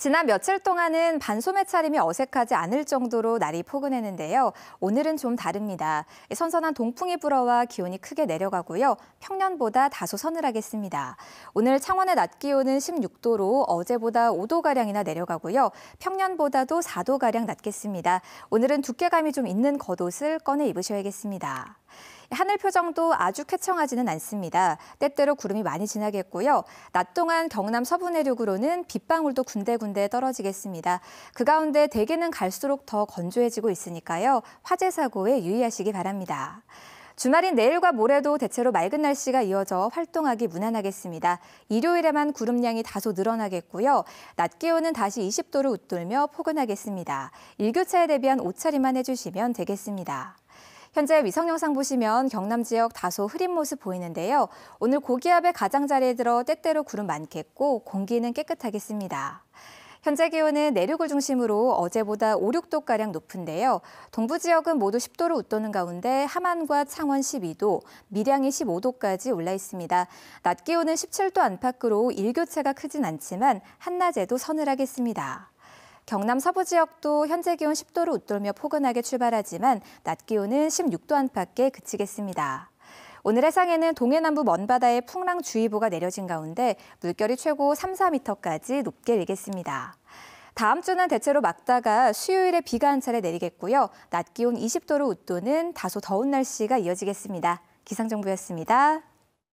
지난 며칠 동안은 반소매 차림이 어색하지 않을 정도로 날이 포근했는데요. 오늘은 좀 다릅니다. 선선한 동풍이 불어와 기온이 크게 내려가고요. 평년보다 다소 서늘하겠습니다. 오늘 창원의 낮 기온은 16도로 어제보다 5도가량이나 내려가고요. 평년보다도 4도가량 낮겠습니다. 오늘은 두께감이 좀 있는 겉옷을 꺼내 입으셔야겠습니다. 하늘 표정도 아주 쾌청하지는 않습니다. 때때로 구름이 많이 지나겠고요. 낮 동안 경남 서부 내륙으로는 빗방울도 군데군데 떨어지겠습니다. 그 가운데 대개는 갈수록 더 건조해지고 있으니까요. 화재 사고에 유의하시기 바랍니다. 주말인 내일과 모레도 대체로 맑은 날씨가 이어져 활동하기 무난하겠습니다. 일요일에만 구름량이 다소 늘어나겠고요. 낮 기온은 다시 20도를 웃돌며 포근하겠습니다. 일교차에 대비한 옷차림만 해주시면 되겠습니다. 현재 위성 영상 보시면 경남 지역 다소 흐린 모습 보이는데요. 오늘 고기압의 가장자리에 들어 때때로 구름 많겠고 공기는 깨끗하겠습니다. 현재 기온은 내륙을 중심으로 어제보다 5, 6도가량 높은데요. 동부 지역은 모두 10도를 웃도는 가운데 함안과 창원 12도, 밀양이 15도까지 올라 있습니다. 낮 기온은 17도 안팎으로 일교차가 크진 않지만 한낮에도 서늘하겠습니다. 경남 서부 지역도 현재 기온 10도를 웃돌며 포근하게 출발하지만 낮 기온은 16도 안팎에 그치겠습니다. 오늘 해상에는 동해남부 먼바다에 풍랑주의보가 내려진 가운데 물결이 최고 3, 4m까지 높게 일겠습니다. 다음 주는 대체로 막다가 수요일에 비가 한 차례 내리겠고요. 낮 기온 20도로 웃도는 다소 더운 날씨가 이어지겠습니다. 기상정보였습니다.